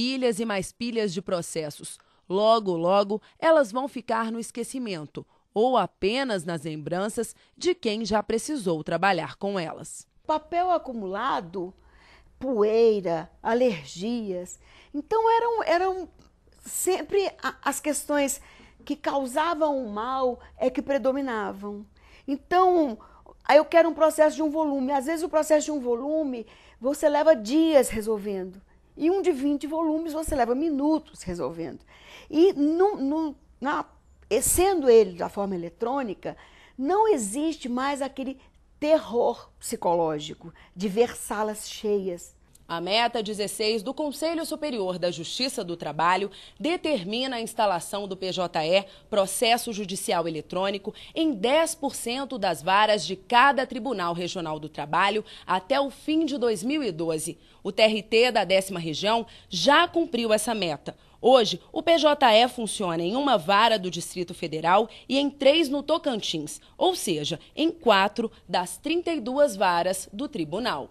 Pilhas e mais pilhas de processos. Logo, logo, elas vão ficar no esquecimento ou apenas nas lembranças de quem já precisou trabalhar com elas. Papel acumulado, poeira, alergias. Então eram, eram sempre as questões que causavam o mal é que predominavam. Então, eu quero um processo de um volume. Às vezes o processo de um volume você leva dias resolvendo. E um de 20 volumes você leva minutos resolvendo. E no, no, na, sendo ele da forma eletrônica, não existe mais aquele terror psicológico de ver salas cheias, a meta 16 do Conselho Superior da Justiça do Trabalho determina a instalação do PJE, processo judicial eletrônico, em 10% das varas de cada Tribunal Regional do Trabalho até o fim de 2012. O TRT da décima região já cumpriu essa meta. Hoje, o PJE funciona em uma vara do Distrito Federal e em três no Tocantins, ou seja, em quatro das 32 varas do tribunal.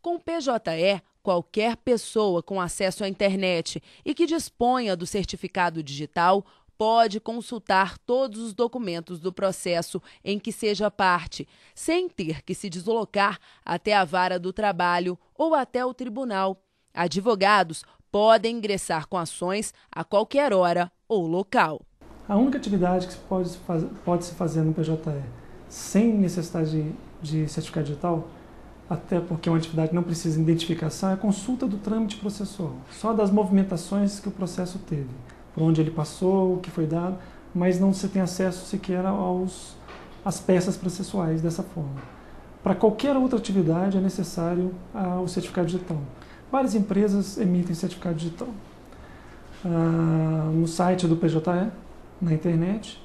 Com o PJE, Qualquer pessoa com acesso à internet e que disponha do certificado digital pode consultar todos os documentos do processo em que seja parte, sem ter que se deslocar até a vara do trabalho ou até o tribunal. Advogados podem ingressar com ações a qualquer hora ou local. A única atividade que pode, pode se fazer no PJE sem necessidade de, de certificado digital até porque uma atividade não precisa de identificação, é a consulta do trâmite processual, só das movimentações que o processo teve, por onde ele passou, o que foi dado, mas não se tem acesso sequer aos, às peças processuais dessa forma. Para qualquer outra atividade é necessário ah, o certificado digital. Várias empresas emitem certificado digital. Ah, no site do PJE, na internet,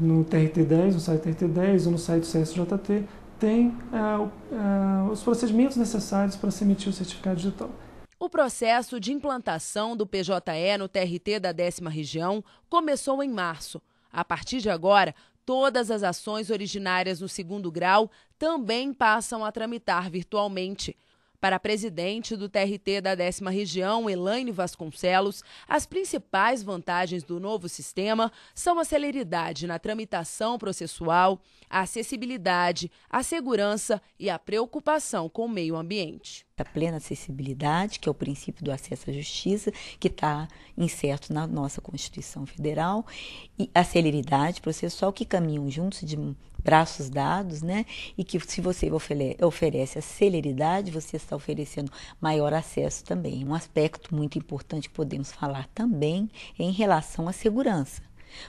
no TRT10, no site TRT10 ou no site do CSJT, tem é, é, os procedimentos necessários para se emitir o certificado digital. O processo de implantação do PJE no TRT da décima região começou em março. A partir de agora, todas as ações originárias no segundo grau também passam a tramitar virtualmente. Para a presidente do TRT da 10 Região, Elaine Vasconcelos, as principais vantagens do novo sistema são a celeridade na tramitação processual, a acessibilidade, a segurança e a preocupação com o meio ambiente da plena acessibilidade, que é o princípio do acesso à justiça, que está incerto na nossa Constituição Federal, e a celeridade processual, que caminham juntos de braços dados, né? E que se você oferece a celeridade, você está oferecendo maior acesso também. Um aspecto muito importante que podemos falar também é em relação à segurança,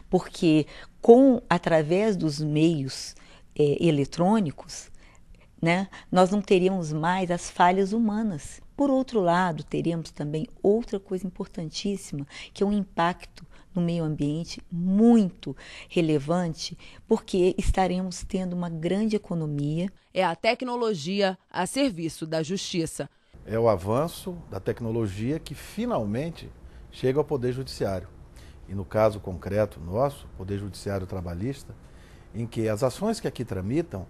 porque com através dos meios é, eletrônicos né? Nós não teríamos mais as falhas humanas. Por outro lado, teríamos também outra coisa importantíssima, que é um impacto no meio ambiente muito relevante, porque estaremos tendo uma grande economia. É a tecnologia a serviço da justiça. É o avanço da tecnologia que finalmente chega ao Poder Judiciário. E no caso concreto nosso, Poder Judiciário Trabalhista, em que as ações que aqui tramitam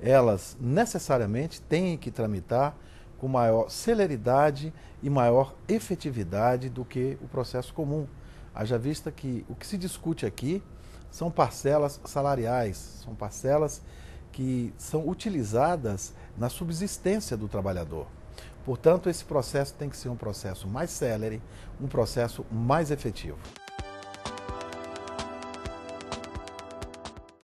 elas necessariamente têm que tramitar com maior celeridade e maior efetividade do que o processo comum. Haja vista que o que se discute aqui são parcelas salariais, são parcelas que são utilizadas na subsistência do trabalhador. Portanto, esse processo tem que ser um processo mais célere, um processo mais efetivo.